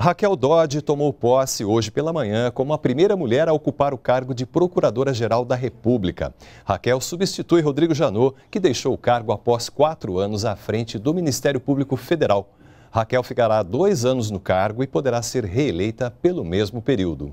Raquel Dodge tomou posse hoje pela manhã como a primeira mulher a ocupar o cargo de Procuradora-Geral da República. Raquel substitui Rodrigo Janot, que deixou o cargo após quatro anos à frente do Ministério Público Federal. Raquel ficará dois anos no cargo e poderá ser reeleita pelo mesmo período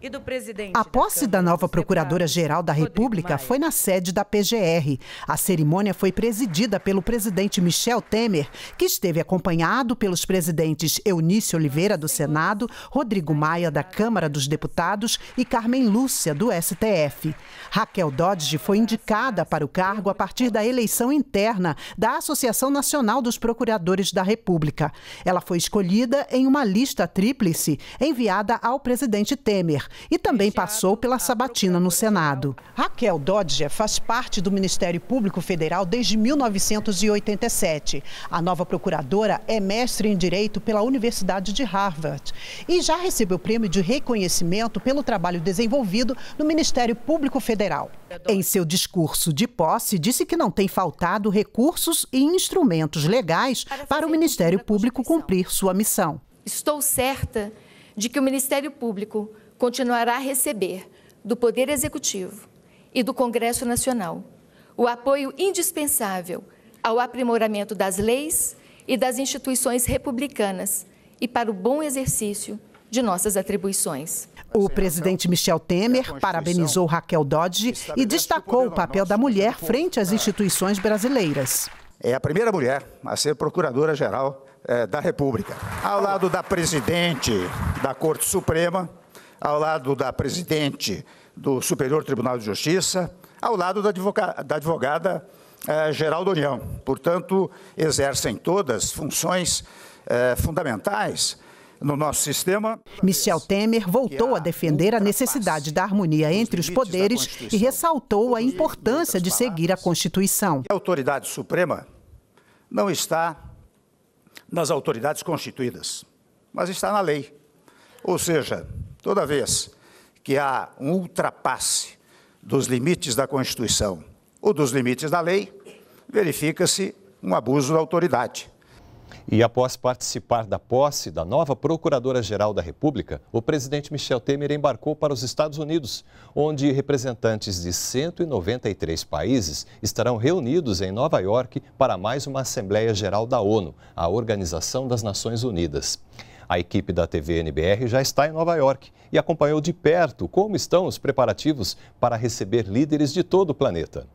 e do presidente. A posse da, da nova Procuradora-Geral da República Maia. foi na sede da PGR. A cerimônia foi presidida pelo presidente Michel Temer, que esteve acompanhado pelos presidentes Eunício Oliveira do Senado, Rodrigo Maia da Câmara dos Deputados e Carmen Lúcia do STF. Raquel Dodge foi indicada para o cargo a partir da eleição interna da Associação Nacional dos Procuradores da República. Ela foi escolhida em uma lista tríplice enviada ao presidente Temer, e também passou pela sabatina no Senado. Raquel Dodger faz parte do Ministério Público Federal desde 1987. A nova procuradora é mestre em Direito pela Universidade de Harvard e já recebeu o prêmio de reconhecimento pelo trabalho desenvolvido no Ministério Público Federal. Em seu discurso de posse, disse que não tem faltado recursos e instrumentos legais para o Ministério Público cumprir sua missão. Estou certa de que o Ministério Público continuará a receber do Poder Executivo e do Congresso Nacional o apoio indispensável ao aprimoramento das leis e das instituições republicanas e para o bom exercício de nossas atribuições. O presidente Michel Temer parabenizou Raquel Dodge e destacou o papel da mulher frente às instituições brasileiras. É a primeira mulher a ser procuradora-geral eh, da República. Ao lado da presidente da Corte Suprema, ao lado da presidente do Superior Tribunal de Justiça, ao lado da, advogada, da advogada eh, geral da União. Portanto, exercem todas funções eh, fundamentais no nosso sistema. Michel Temer voltou a defender a necessidade da harmonia entre os poderes e ressaltou a importância de seguir a Constituição. A autoridade suprema não está nas autoridades constituídas, mas está na lei. Ou seja, Toda vez que há um ultrapasse dos limites da Constituição ou dos limites da lei, verifica-se um abuso da autoridade. E após participar da posse da nova Procuradora-Geral da República, o presidente Michel Temer embarcou para os Estados Unidos, onde representantes de 193 países estarão reunidos em Nova York para mais uma Assembleia Geral da ONU, a Organização das Nações Unidas. A equipe da TV NBR já está em Nova York e acompanhou de perto como estão os preparativos para receber líderes de todo o planeta.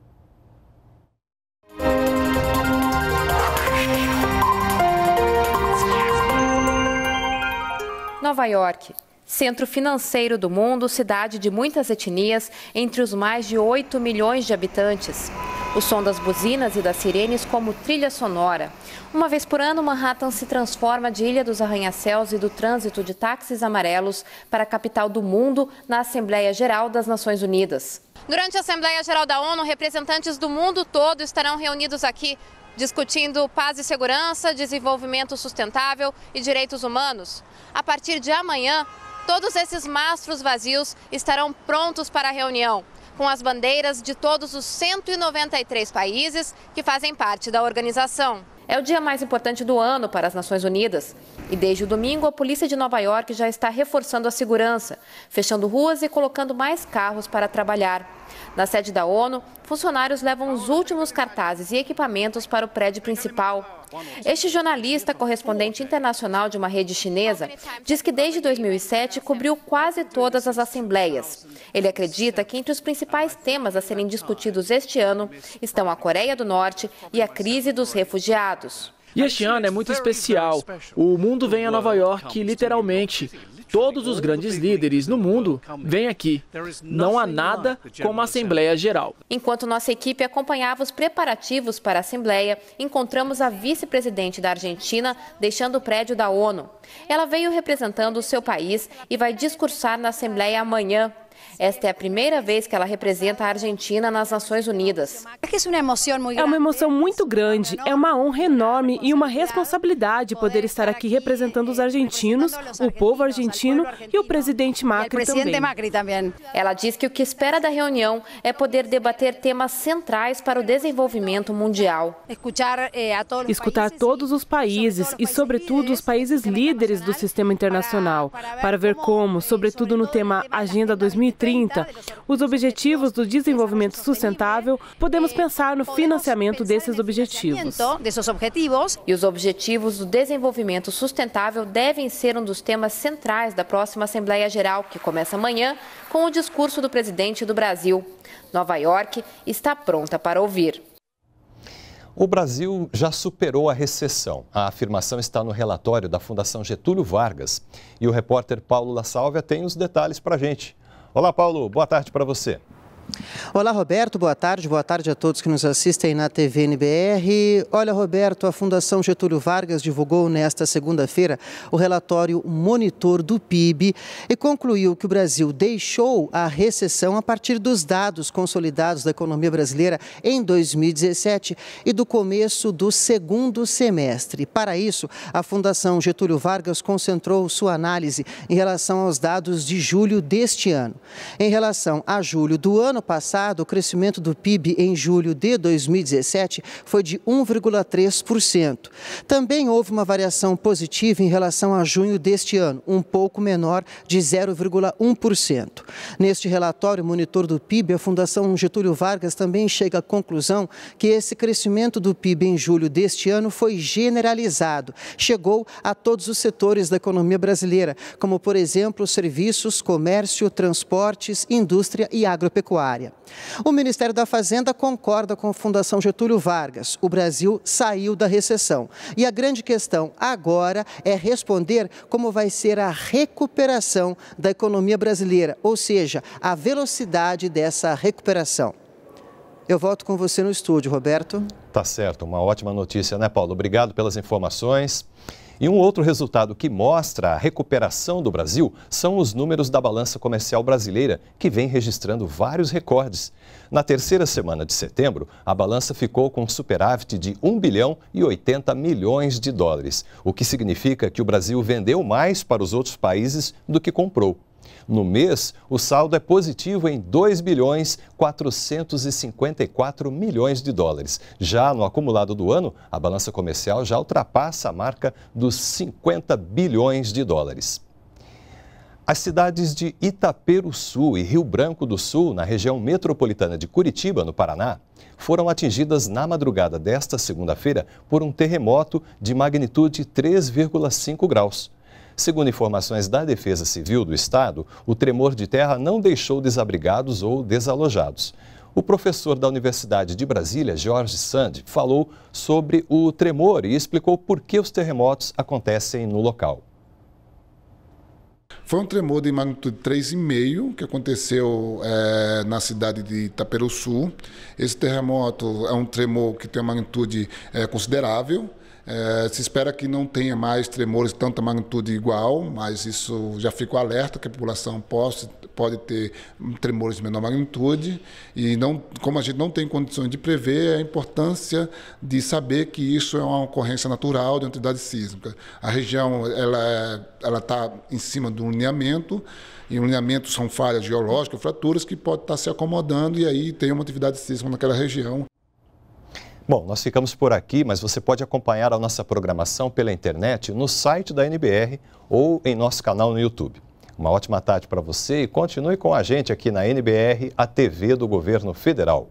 Nova York, Centro financeiro do mundo, cidade de muitas etnias, entre os mais de 8 milhões de habitantes o som das buzinas e das sirenes como trilha sonora. Uma vez por ano, Manhattan se transforma de Ilha dos Arranha-Céus e do trânsito de táxis amarelos para a capital do mundo na Assembleia Geral das Nações Unidas. Durante a Assembleia Geral da ONU, representantes do mundo todo estarão reunidos aqui discutindo paz e segurança, desenvolvimento sustentável e direitos humanos. A partir de amanhã, todos esses mastros vazios estarão prontos para a reunião com as bandeiras de todos os 193 países que fazem parte da organização. É o dia mais importante do ano para as Nações Unidas. E desde o domingo, a polícia de Nova York já está reforçando a segurança, fechando ruas e colocando mais carros para trabalhar. Na sede da ONU, funcionários levam os últimos cartazes e equipamentos para o prédio principal. Este jornalista, correspondente internacional de uma rede chinesa, diz que desde 2007 cobriu quase todas as assembleias. Ele acredita que entre os principais temas a serem discutidos este ano estão a Coreia do Norte e a crise dos refugiados. E este ano é muito especial. O mundo vem a Nova York, literalmente, Todos os grandes líderes no mundo vêm aqui. Não há nada como a Assembleia Geral. Enquanto nossa equipe acompanhava os preparativos para a Assembleia, encontramos a vice-presidente da Argentina deixando o prédio da ONU. Ela veio representando o seu país e vai discursar na Assembleia amanhã, esta é a primeira vez que ela representa a Argentina nas Nações Unidas. É, é uma emoção muito grande, é uma honra enorme e uma responsabilidade poder estar aqui representando os argentinos, o povo argentino e o presidente Macri também. Ela diz que o que espera da reunião é poder debater temas centrais para o desenvolvimento mundial. Eh, Escutar todos os países e, sobretudo, os países líderes do sistema internacional, para ver como, sobretudo no tema Agenda 2030, 2030, os Objetivos do Desenvolvimento Sustentável, podemos pensar no financiamento desses objetivos. E os Objetivos do Desenvolvimento Sustentável devem ser um dos temas centrais da próxima Assembleia Geral, que começa amanhã com o discurso do presidente do Brasil. Nova York está pronta para ouvir. O Brasil já superou a recessão. A afirmação está no relatório da Fundação Getúlio Vargas. E o repórter Paulo La Sálvia tem os detalhes para a gente. Olá, Paulo. Boa tarde para você. Olá, Roberto. Boa tarde. Boa tarde a todos que nos assistem na TV NBR. Olha, Roberto, a Fundação Getúlio Vargas divulgou nesta segunda-feira o relatório Monitor do PIB e concluiu que o Brasil deixou a recessão a partir dos dados consolidados da economia brasileira em 2017 e do começo do segundo semestre. Para isso, a Fundação Getúlio Vargas concentrou sua análise em relação aos dados de julho deste ano. Em relação a julho do ano, ano passado, o crescimento do PIB em julho de 2017 foi de 1,3%. Também houve uma variação positiva em relação a junho deste ano, um pouco menor, de 0,1%. Neste relatório monitor do PIB, a Fundação Getúlio Vargas também chega à conclusão que esse crescimento do PIB em julho deste ano foi generalizado, chegou a todos os setores da economia brasileira, como, por exemplo, serviços, comércio, transportes, indústria e agropecuária agropecuária. O Ministério da Fazenda concorda com a Fundação Getúlio Vargas. O Brasil saiu da recessão. E a grande questão agora é responder como vai ser a recuperação da economia brasileira, ou seja, a velocidade dessa recuperação. Eu volto com você no estúdio, Roberto. Tá certo, uma ótima notícia, né, Paulo? Obrigado pelas informações. E um outro resultado que mostra a recuperação do Brasil são os números da balança comercial brasileira, que vem registrando vários recordes. Na terceira semana de setembro, a balança ficou com um superávit de 1 bilhão e 80 milhões de dólares, o que significa que o Brasil vendeu mais para os outros países do que comprou. No mês, o saldo é positivo em 2 bilhões 454 milhões de dólares. Já no acumulado do ano, a balança comercial já ultrapassa a marca dos 50 bilhões de dólares. As cidades de Itaperuçu e Rio Branco do Sul, na região metropolitana de Curitiba, no Paraná, foram atingidas na madrugada desta segunda-feira por um terremoto de magnitude 3,5 graus. Segundo informações da Defesa Civil do Estado, o tremor de terra não deixou desabrigados ou desalojados. O professor da Universidade de Brasília, Jorge Sand, falou sobre o tremor e explicou por que os terremotos acontecem no local. Foi um tremor de magnitude 3,5 que aconteceu é, na cidade de Itaperu Sul. Esse terremoto é um tremor que tem uma magnitude é, considerável. É, se espera que não tenha mais tremores de tanta magnitude igual, mas isso já ficou alerta que a população pode, pode ter tremores de menor magnitude. E não, como a gente não tem condições de prever, é a importância de saber que isso é uma ocorrência natural de uma entidade sísmica. A região ela é, ela está em cima de um lineamento e um lineamento são falhas geológicas, fraturas que pode estar tá se acomodando e aí tem uma atividade sísmica naquela região Bom, nós ficamos por aqui, mas você pode acompanhar a nossa programação pela internet no site da NBR ou em nosso canal no YouTube. Uma ótima tarde para você e continue com a gente aqui na NBR, a TV do Governo Federal.